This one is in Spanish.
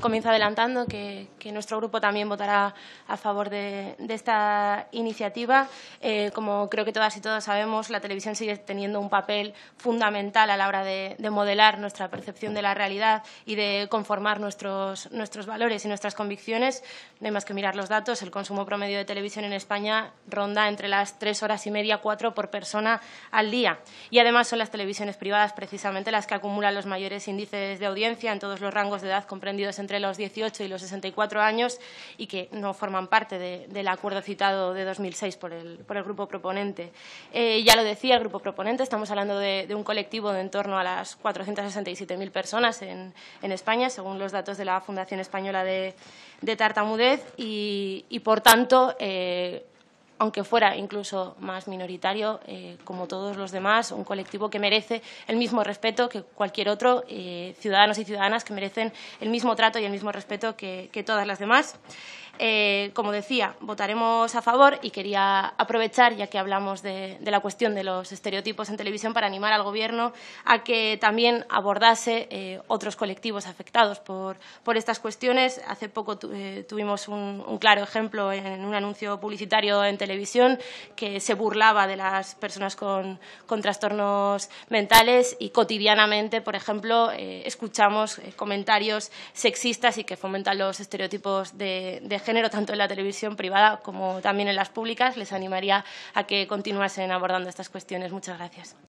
Comienzo adelantando que, nuestro grupo también votará a favor de, esta iniciativa. Eh, como creo que todas y todos sabemos, la televisión sigue teniendo un papel fundamental a la hora de, de modelar nuestra percepción de la realidad y de conformar nuestros, nuestros, valores y nuestras convicciones. No hay más que mirar los datos. El consumo promedio de televisión en España ronda entre las tres horas y media, cuatro por persona al día. Y además son las televisiones privadas precisamente las que acumulan los mayores índices de audiencia en todos los rangos de edad comprendidos entre los 18 y los 64 años y que no forman parte del acuerdo citado de 2006 por el, por el grupo proponente. Eh, ya lo decía el grupo proponente, estamos hablando de, un colectivo de en torno a las 467.000 personas en, España, según los datos de la Fundación Española de, Tartamudez, y, por tanto eh, aunque fuera incluso más minoritario, eh, como todos los demás, un colectivo que merece el mismo respeto que cualquier otro, eh, ciudadanos y ciudadanas que merecen el mismo trato y el mismo respeto que todas las demás. Eh, como decía, votaremos a favor y quería aprovechar, ya que hablamos de, la cuestión de los estereotipos en televisión, para animar al Gobierno a que también abordase eh, otros colectivos afectados por, estas cuestiones. Hace poco eh, tuvimos un, claro ejemplo en, un anuncio publicitario en televisión que se burlaba de las personas con, trastornos mentales y cotidianamente, por ejemplo, escuchamos comentarios sexistas y que fomentan los estereotipos de, de género, tanto en la televisión privada como también en las públicas. Les animaría a que continuasen abordando estas cuestiones. Muchas gracias.